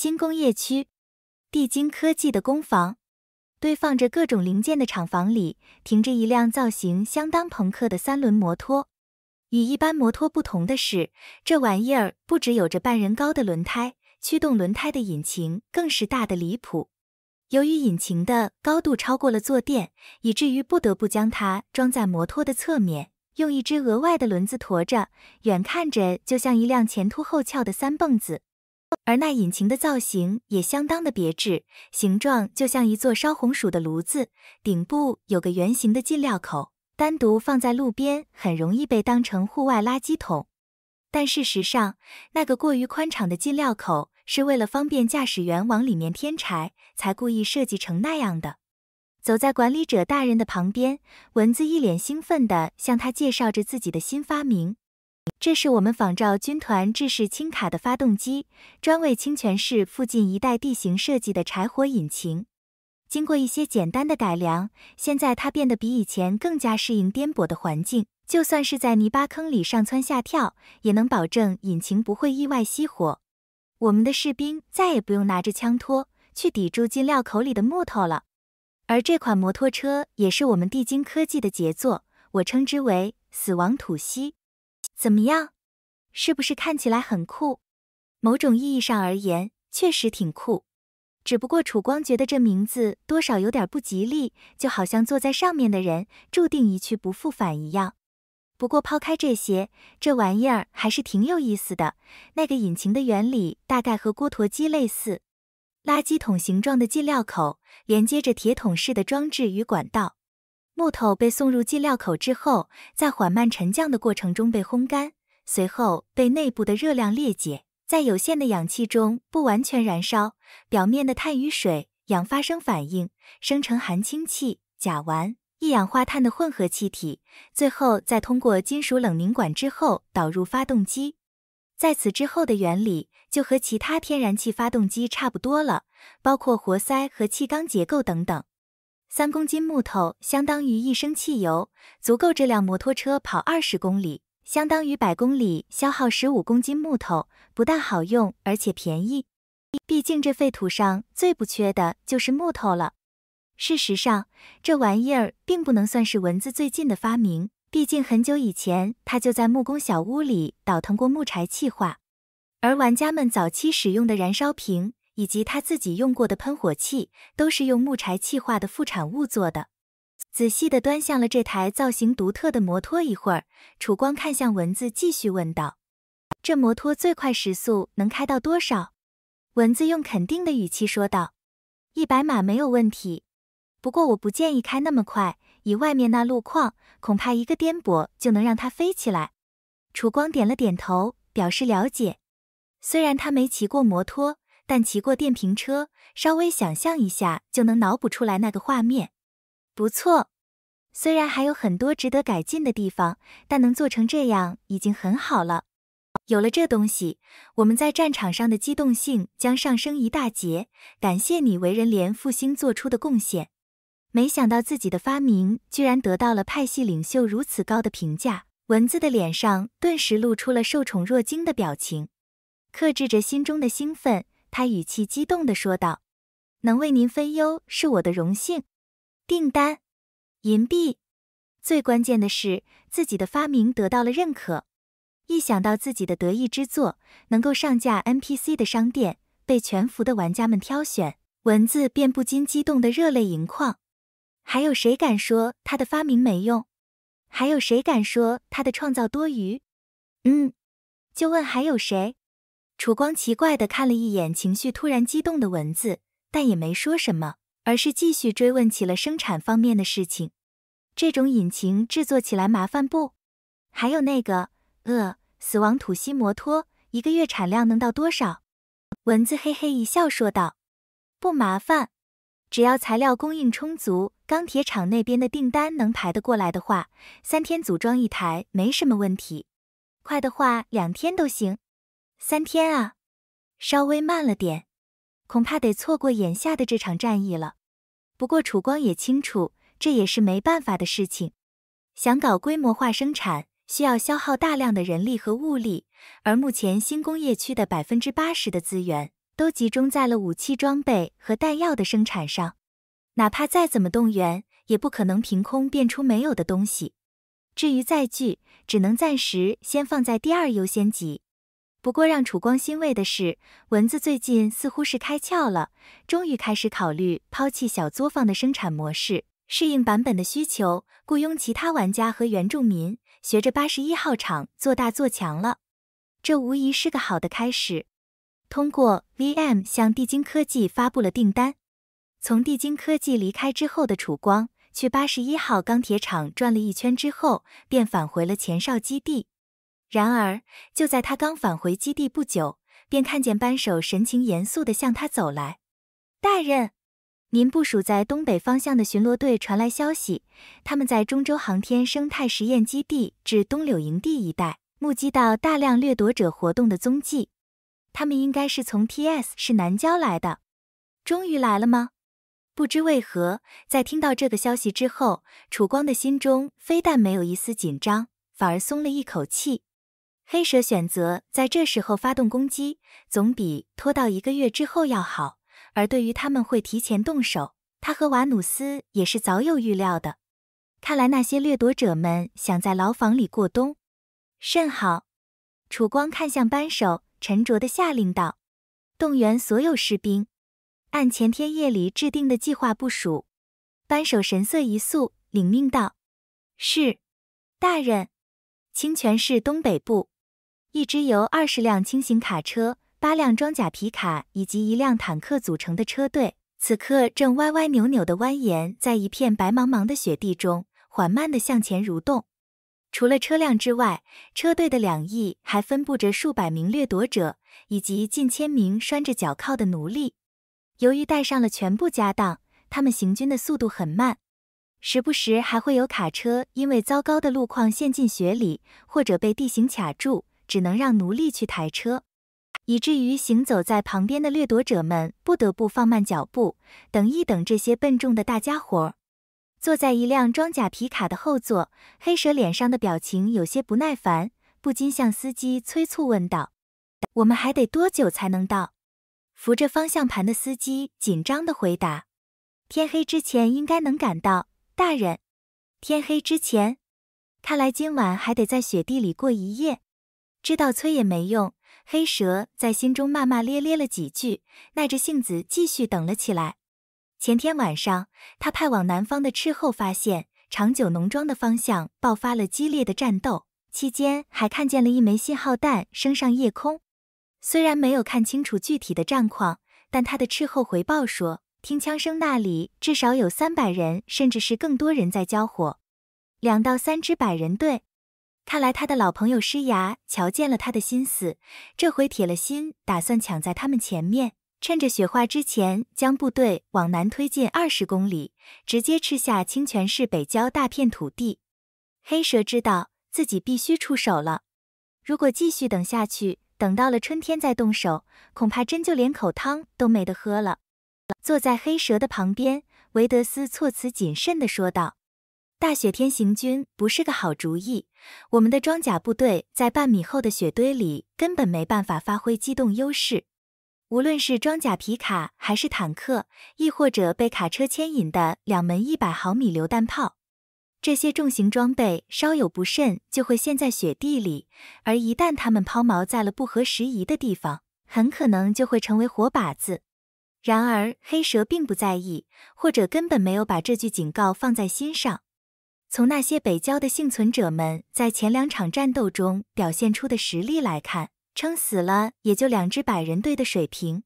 新工业区，地精科技的工房，堆放着各种零件的厂房里，停着一辆造型相当朋克的三轮摩托。与一般摩托不同的是，这玩意儿不只有着半人高的轮胎，驱动轮胎的引擎更是大的离谱。由于引擎的高度超过了坐垫，以至于不得不将它装在摩托的侧面，用一只额外的轮子驮着，远看着就像一辆前凸后翘的三蹦子。而那引擎的造型也相当的别致，形状就像一座烧红薯的炉子，顶部有个圆形的进料口，单独放在路边很容易被当成户外垃圾桶。但事实上，那个过于宽敞的进料口是为了方便驾驶员往里面添柴才故意设计成那样的。走在管理者大人的旁边，蚊子一脸兴奋地向他介绍着自己的新发明。这是我们仿照军团制式轻卡的发动机，专为清泉市附近一带地形设计的柴火引擎。经过一些简单的改良，现在它变得比以前更加适应颠簸的环境。就算是在泥巴坑里上蹿下跳，也能保证引擎不会意外熄火。我们的士兵再也不用拿着枪托去抵住进料口里的木头了。而这款摩托车也是我们地精科技的杰作，我称之为“死亡吐息”。怎么样？是不是看起来很酷？某种意义上而言，确实挺酷。只不过楚光觉得这名字多少有点不吉利，就好像坐在上面的人注定一去不复返一样。不过抛开这些，这玩意儿还是挺有意思的。那个引擎的原理大概和锅陀机类似，垃圾桶形状的进料口连接着铁桶式的装置与管道。木头被送入进料口之后，在缓慢沉降的过程中被烘干，随后被内部的热量裂解，在有限的氧气中不完全燃烧，表面的碳与水氧发生反应，生成含氢气、甲烷、一氧化碳的混合气体，最后再通过金属冷凝管之后导入发动机。在此之后的原理就和其他天然气发动机差不多了，包括活塞和气缸结构等等。三公斤木头相当于一升汽油，足够这辆摩托车跑二十公里，相当于百公里消耗十五公斤木头。不但好用，而且便宜。毕竟这废土上最不缺的就是木头了。事实上，这玩意儿并不能算是蚊子最近的发明，毕竟很久以前它就在木工小屋里倒腾过木柴气化，而玩家们早期使用的燃烧瓶。以及他自己用过的喷火器都是用木柴气化的副产物做的。仔细地端详了这台造型独特的摩托一会儿，楚光看向蚊子，继续问道：“这摩托最快时速能开到多少？”蚊子用肯定的语气说道：“一百码没有问题。不过我不建议开那么快，以外面那路况，恐怕一个颠簸就能让它飞起来。”楚光点了点头，表示了解。虽然他没骑过摩托。但骑过电瓶车，稍微想象一下就能脑补出来那个画面，不错。虽然还有很多值得改进的地方，但能做成这样已经很好了。有了这东西，我们在战场上的机动性将上升一大截。感谢你为人联复兴做出的贡献。没想到自己的发明居然得到了派系领袖如此高的评价，蚊子的脸上顿时露出了受宠若惊的表情，克制着心中的兴奋。他语气激动地说道：“能为您分忧是我的荣幸。订单，银币，最关键的是自己的发明得到了认可。一想到自己的得意之作能够上架 NPC 的商店，被全服的玩家们挑选，蚊子便不禁激动得热泪盈眶。还有谁敢说他的发明没用？还有谁敢说他的创造多余？嗯，就问还有谁？”楚光奇怪地看了一眼情绪突然激动的蚊子，但也没说什么，而是继续追问起了生产方面的事情。这种引擎制作起来麻烦不？还有那个呃，死亡吐息摩托，一个月产量能到多少？蚊子嘿嘿一笑说道：“不麻烦，只要材料供应充足，钢铁厂那边的订单能排得过来的话，三天组装一台没什么问题，快的话两天都行。”三天啊，稍微慢了点，恐怕得错过眼下的这场战役了。不过楚光也清楚，这也是没办法的事情。想搞规模化生产，需要消耗大量的人力和物力，而目前新工业区的百分之八十的资源都集中在了武器装备和弹药的生产上，哪怕再怎么动员，也不可能凭空变出没有的东西。至于载具，只能暂时先放在第二优先级。不过，让楚光欣慰的是，蚊子最近似乎是开窍了，终于开始考虑抛弃小作坊的生产模式，适应版本的需求，雇佣其他玩家和原住民，学着八十一号厂做大做强了。这无疑是个好的开始。通过 VM 向地精科技发布了订单。从地精科技离开之后的楚光，去八十一号钢铁厂转了一圈之后，便返回了前哨基地。然而，就在他刚返回基地不久，便看见扳手神情严肃地向他走来。大人，您部署在东北方向的巡逻队传来消息，他们在中州航天生态实验基地至东柳营地一带，目击到大量掠夺者活动的踪迹。他们应该是从 T S 是南郊来的。终于来了吗？不知为何，在听到这个消息之后，楚光的心中非但没有一丝紧张，反而松了一口气。黑蛇选择在这时候发动攻击，总比拖到一个月之后要好。而对于他们会提前动手，他和瓦努斯也是早有预料的。看来那些掠夺者们想在牢房里过冬，甚好。楚光看向扳手，沉着的下令道：“动员所有士兵，按前天夜里制定的计划部署。”扳手神色一肃，领命道：“是，大人。”清泉市东北部。一支由二十辆轻型卡车、八辆装甲皮卡以及一辆坦克组成的车队，此刻正歪歪扭扭地蜿蜒在一片白茫茫的雪地中，缓慢地向前蠕动。除了车辆之外，车队的两翼还分布着数百名掠夺者以及近千名拴着脚铐的奴隶。由于带上了全部家当，他们行军的速度很慢，时不时还会有卡车因为糟糕的路况陷进雪里，或者被地形卡住。只能让奴隶去抬车，以至于行走在旁边的掠夺者们不得不放慢脚步，等一等这些笨重的大家伙。坐在一辆装甲皮卡的后座，黑蛇脸上的表情有些不耐烦，不禁向司机催促问道：“我们还得多久才能到？”扶着方向盘的司机紧张地回答：“天黑之前应该能赶到，大人。天黑之前，看来今晚还得在雪地里过一夜。”知道催也没用，黑蛇在心中骂骂咧咧了几句，耐着性子继续等了起来。前天晚上，他派往南方的斥候发现，长久农庄的方向爆发了激烈的战斗，期间还看见了一枚信号弹升上夜空。虽然没有看清楚具体的战况，但他的斥候回报说，听枪声那里至少有三百人，甚至是更多人在交火，两到三支百人队。看来他的老朋友施牙瞧见了他的心思，这回铁了心打算抢在他们前面，趁着雪化之前将部队往南推进二十公里，直接吃下清泉市北郊大片土地。黑蛇知道自己必须出手了，如果继续等下去，等到了春天再动手，恐怕真就连口汤都没得喝了。坐在黑蛇的旁边，维德斯措辞谨慎地说道。大雪天行军不是个好主意。我们的装甲部队在半米厚的雪堆里根本没办法发挥机动优势。无论是装甲皮卡还是坦克，亦或者被卡车牵引的两门一百毫米榴弹炮，这些重型装备稍有不慎就会陷在雪地里。而一旦它们抛锚在了不合时宜的地方，很可能就会成为活靶子。然而，黑蛇并不在意，或者根本没有把这句警告放在心上。从那些北郊的幸存者们在前两场战斗中表现出的实力来看，撑死了也就两支百人队的水平。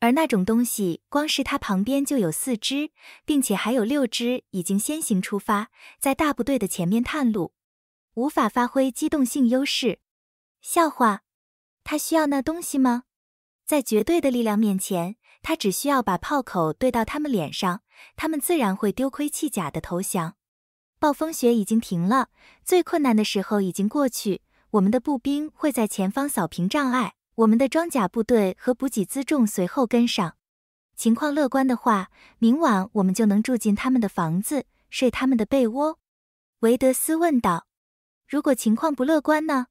而那种东西，光是他旁边就有四只，并且还有六只已经先行出发，在大部队的前面探路，无法发挥机动性优势。笑话，他需要那东西吗？在绝对的力量面前，他只需要把炮口对到他们脸上，他们自然会丢盔弃甲的投降。暴风雪已经停了，最困难的时候已经过去。我们的步兵会在前方扫平障碍，我们的装甲部队和补给辎重随后跟上。情况乐观的话，明晚我们就能住进他们的房子，睡他们的被窝。”维德斯问道，“如果情况不乐观呢？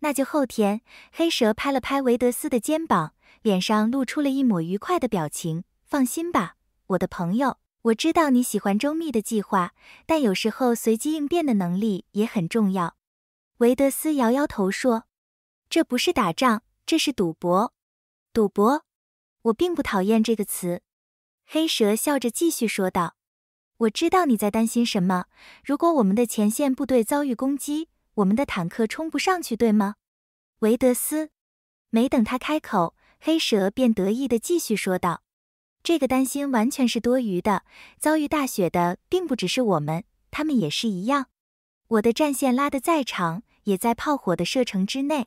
那就后天。”黑蛇拍了拍维德斯的肩膀，脸上露出了一抹愉快的表情。“放心吧，我的朋友。”我知道你喜欢周密的计划，但有时候随机应变的能力也很重要。维德斯摇摇头说：“这不是打仗，这是赌博。赌博，我并不讨厌这个词。”黑蛇笑着继续说道：“我知道你在担心什么。如果我们的前线部队遭遇攻击，我们的坦克冲不上去，对吗？”维德斯没等他开口，黑蛇便得意地继续说道。这个担心完全是多余的。遭遇大雪的并不只是我们，他们也是一样。我的战线拉得再长，也在炮火的射程之内。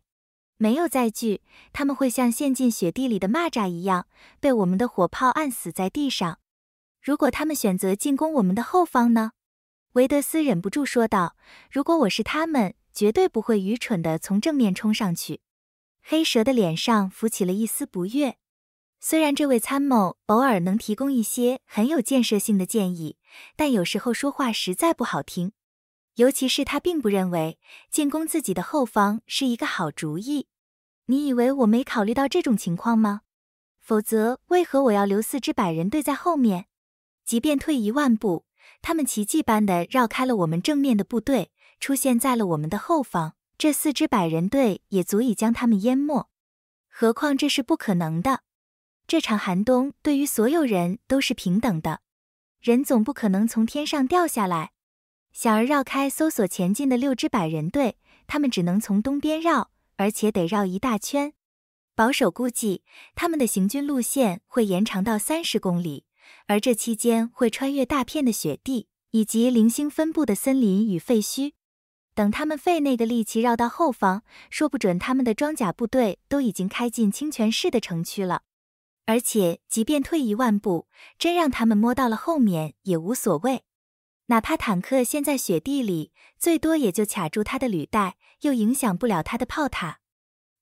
没有载具，他们会像陷进雪地里的蚂蚱一样，被我们的火炮按死在地上。如果他们选择进攻我们的后方呢？维德斯忍不住说道：“如果我是他们，绝对不会愚蠢地从正面冲上去。”黑蛇的脸上浮起了一丝不悦。虽然这位参谋偶尔能提供一些很有建设性的建议，但有时候说话实在不好听。尤其是他并不认为进攻自己的后方是一个好主意。你以为我没考虑到这种情况吗？否则为何我要留四支百人队在后面？即便退一万步，他们奇迹般的绕开了我们正面的部队，出现在了我们的后方，这四支百人队也足以将他们淹没。何况这是不可能的。这场寒冬对于所有人都是平等的，人总不可能从天上掉下来。小儿绕开搜索前进的六支百人队，他们只能从东边绕，而且得绕一大圈。保守估计，他们的行军路线会延长到三十公里，而这期间会穿越大片的雪地以及零星分布的森林与废墟。等他们费那个力气绕到后方，说不准他们的装甲部队都已经开进清泉市的城区了。而且，即便退一万步，真让他们摸到了后面也无所谓。哪怕坦克陷在雪地里，最多也就卡住他的履带，又影响不了他的炮塔。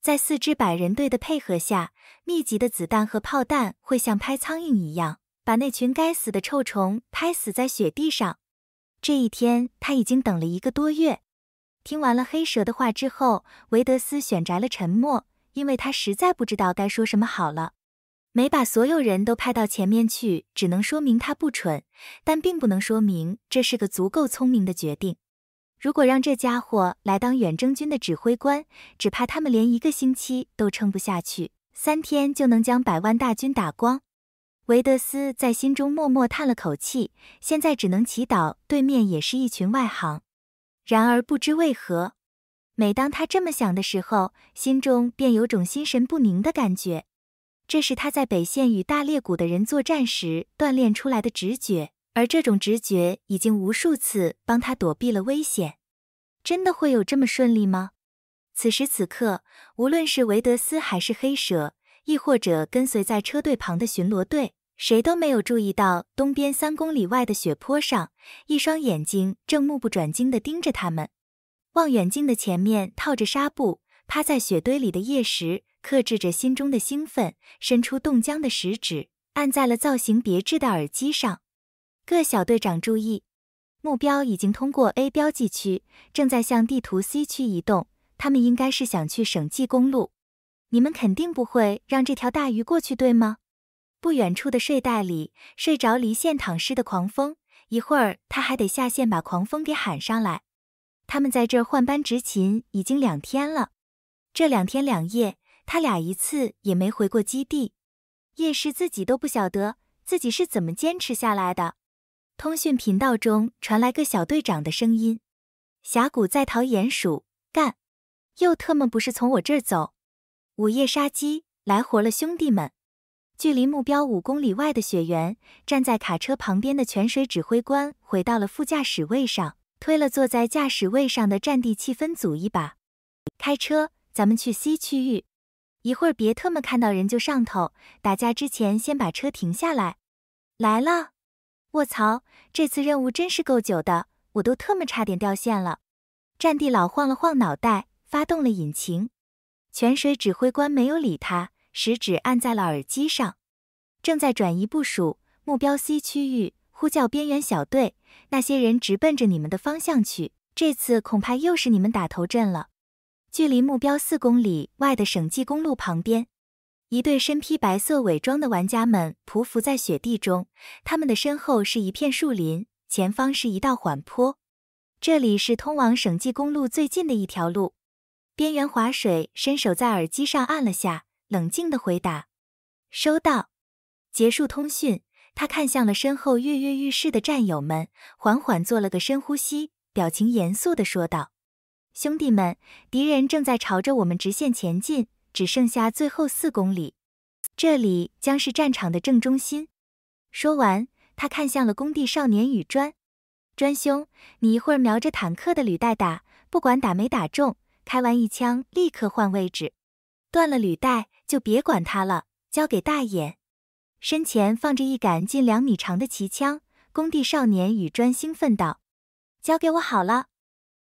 在四支百人队的配合下，密集的子弹和炮弹会像拍苍蝇一样，把那群该死的臭虫拍死在雪地上。这一天，他已经等了一个多月。听完了黑蛇的话之后，维德斯选择了沉默，因为他实在不知道该说什么好了。没把所有人都派到前面去，只能说明他不蠢，但并不能说明这是个足够聪明的决定。如果让这家伙来当远征军的指挥官，只怕他们连一个星期都撑不下去，三天就能将百万大军打光。维德斯在心中默默叹了口气，现在只能祈祷对面也是一群外行。然而不知为何，每当他这么想的时候，心中便有种心神不宁的感觉。这是他在北线与大裂谷的人作战时锻炼出来的直觉，而这种直觉已经无数次帮他躲避了危险。真的会有这么顺利吗？此时此刻，无论是韦德斯还是黑蛇，亦或者跟随在车队旁的巡逻队，谁都没有注意到东边三公里外的雪坡上，一双眼睛正目不转睛地盯着他们。望远镜的前面套着纱布，趴在雪堆里的夜石。克制着心中的兴奋，伸出冻僵的食指按在了造型别致的耳机上。各小队长注意，目标已经通过 A 标记区，正在向地图 C 区移动。他们应该是想去省际公路，你们肯定不会让这条大鱼过去，对吗？不远处的睡袋里，睡着离线躺尸的狂风，一会儿他还得下线把狂风给喊上来。他们在这换班执勤已经两天了，这两天两夜。他俩一次也没回过基地，叶氏自己都不晓得自己是怎么坚持下来的。通讯频道中传来个小队长的声音：“峡谷在逃鼹鼠干，又特么不是从我这儿走。午夜杀鸡来活了，兄弟们！距离目标五公里外的雪原，站在卡车旁边的泉水指挥官回到了副驾驶位上，推了坐在驾驶位上的战地气氛组一把：“开车，咱们去 C 区域。”一会儿别特么看到人就上头，打架之前先把车停下来。来了，卧槽，这次任务真是够久的，我都特么差点掉线了。战地老晃了晃脑袋，发动了引擎。泉水指挥官没有理他，食指按在了耳机上，正在转移部署，目标 C 区域，呼叫边缘小队，那些人直奔着你们的方向去，这次恐怕又是你们打头阵了。距离目标四公里外的省际公路旁边，一对身披白色伪装的玩家们匍匐在雪地中，他们的身后是一片树林，前方是一道缓坡。这里是通往省际公路最近的一条路。边缘划水伸手在耳机上按了下，冷静的回答：“收到。”结束通讯，他看向了身后跃跃欲试的战友们，缓缓做了个深呼吸，表情严肃的说道。兄弟们，敌人正在朝着我们直线前进，只剩下最后四公里，这里将是战场的正中心。说完，他看向了工地少年雨砖。砖兄，你一会儿瞄着坦克的履带打，不管打没打中，开完一枪立刻换位置。断了履带就别管它了，交给大眼。身前放着一杆近两米长的旗枪，工地少年与砖兴奋道：“交给我好了。”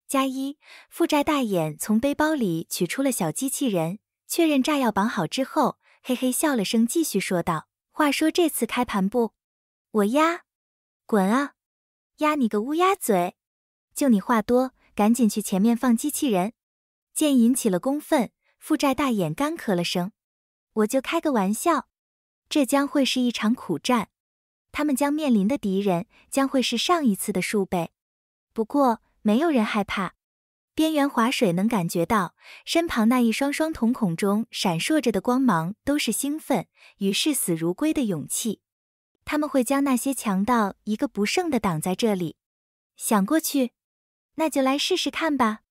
加一，负债大眼从背包里取出了小机器人，确认炸药绑好之后，嘿嘿笑了声，继续说道：“话说这次开盘不，我压，滚啊，压你个乌鸦嘴！就你话多，赶紧去前面放机器人。”见引起了公愤，负债大眼干咳了声：“我就开个玩笑，这将会是一场苦战，他们将面临的敌人将会是上一次的数倍。不过……”没有人害怕，边缘划水能感觉到身旁那一双双瞳孔中闪烁着的光芒，都是兴奋与视死如归的勇气。他们会将那些强盗一个不剩的挡在这里。想过去，那就来试试看吧。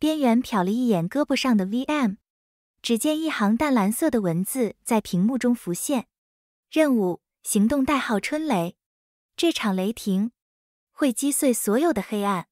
边缘瞟了一眼胳膊上的 V M，只见一行淡蓝色的文字在屏幕中浮现：任务行动代号春雷，这场雷霆会击碎所有的黑暗。